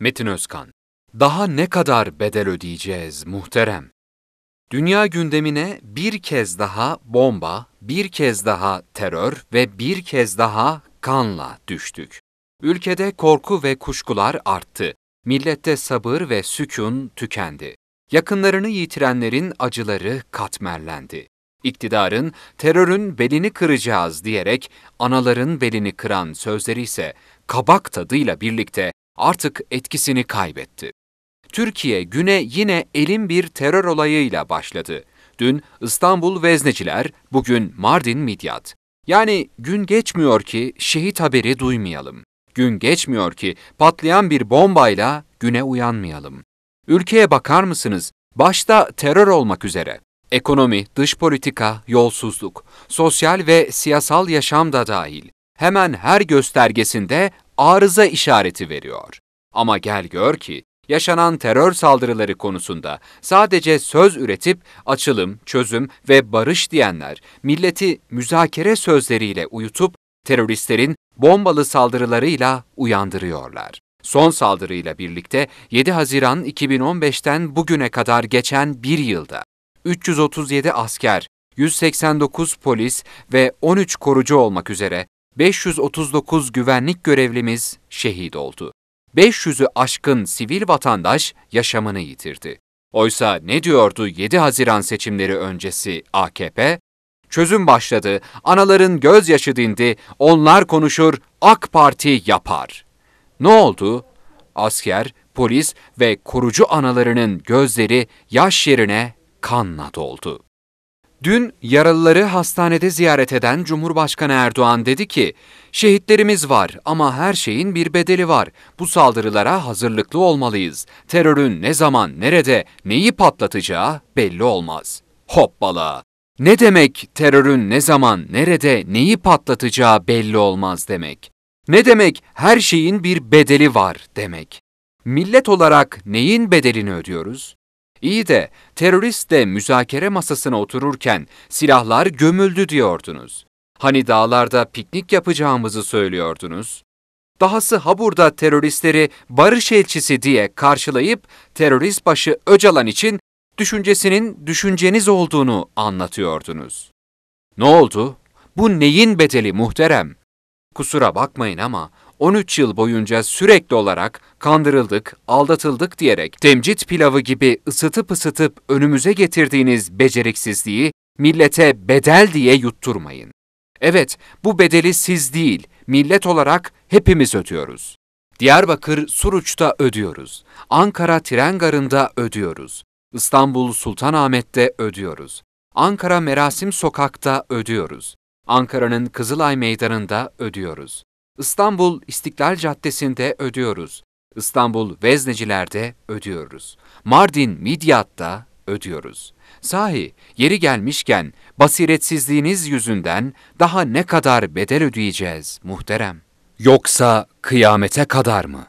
Metin Özkan Daha ne kadar bedel ödeyeceğiz muhterem? Dünya gündemine bir kez daha bomba, bir kez daha terör ve bir kez daha kanla düştük. Ülkede korku ve kuşkular arttı. Millette sabır ve sükun tükendi. Yakınlarını yitirenlerin acıları katmerlendi. İktidarın terörün belini kıracağız diyerek anaların belini kıran sözleri ise kabak tadıyla birlikte artık etkisini kaybetti. Türkiye güne yine elin bir terör olayıyla başladı. Dün İstanbul Vezneciler, bugün Mardin Midyat. Yani gün geçmiyor ki şehit haberi duymayalım. Gün geçmiyor ki patlayan bir bombayla güne uyanmayalım. Ülkeye bakar mısınız? Başta terör olmak üzere. Ekonomi, dış politika, yolsuzluk, sosyal ve siyasal yaşam da dahil. Hemen her göstergesinde arıza işareti veriyor. Ama gel gör ki yaşanan terör saldırıları konusunda sadece söz üretip açılım, çözüm ve barış diyenler milleti müzakere sözleriyle uyutup teröristlerin bombalı saldırılarıyla uyandırıyorlar. Son saldırıyla birlikte 7 Haziran 2015'ten bugüne kadar geçen bir yılda 337 asker, 189 polis ve 13 korucu olmak üzere 539 güvenlik görevlimiz şehit oldu. 500'ü aşkın sivil vatandaş yaşamını yitirdi. Oysa ne diyordu 7 Haziran seçimleri öncesi AKP? Çözüm başladı, anaların gözyaşı dindi, onlar konuşur, AK Parti yapar. Ne oldu? Asker, polis ve kurucu analarının gözleri yaş yerine kanla doldu. Dün yaralıları hastanede ziyaret eden Cumhurbaşkanı Erdoğan dedi ki, şehitlerimiz var ama her şeyin bir bedeli var. Bu saldırılara hazırlıklı olmalıyız. Terörün ne zaman, nerede, neyi patlatacağı belli olmaz. Hoppala! Ne demek terörün ne zaman, nerede, neyi patlatacağı belli olmaz demek? Ne demek her şeyin bir bedeli var demek? Millet olarak neyin bedelini ödüyoruz? İyi de terörist de müzakere masasına otururken silahlar gömüldü diyordunuz. Hani dağlarda piknik yapacağımızı söylüyordunuz? Dahası Habur'da teröristleri barış elçisi diye karşılayıp terörist başı Öcalan için düşüncesinin düşünceniz olduğunu anlatıyordunuz. Ne oldu? Bu neyin bedeli muhterem? Kusura bakmayın ama 13 yıl boyunca sürekli olarak kandırıldık, aldatıldık diyerek temcit pilavı gibi ısıtıp ısıtıp önümüze getirdiğiniz beceriksizliği millete bedel diye yutturmayın. Evet, bu bedeli siz değil, millet olarak hepimiz ödüyoruz. Diyarbakır Suruç'ta ödüyoruz. Ankara tren garında ödüyoruz. İstanbul Sultanahmet'te ödüyoruz. Ankara Merasim Sokak'ta ödüyoruz. Ankara'nın Kızılay Meydanı'nda ödüyoruz. İstanbul İstiklal Caddesi'nde ödüyoruz. İstanbul Vezneciler'de ödüyoruz. Mardin Midyat'ta ödüyoruz. Sahi yeri gelmişken basiretsizliğiniz yüzünden daha ne kadar bedel ödeyeceğiz muhterem? Yoksa kıyamete kadar mı?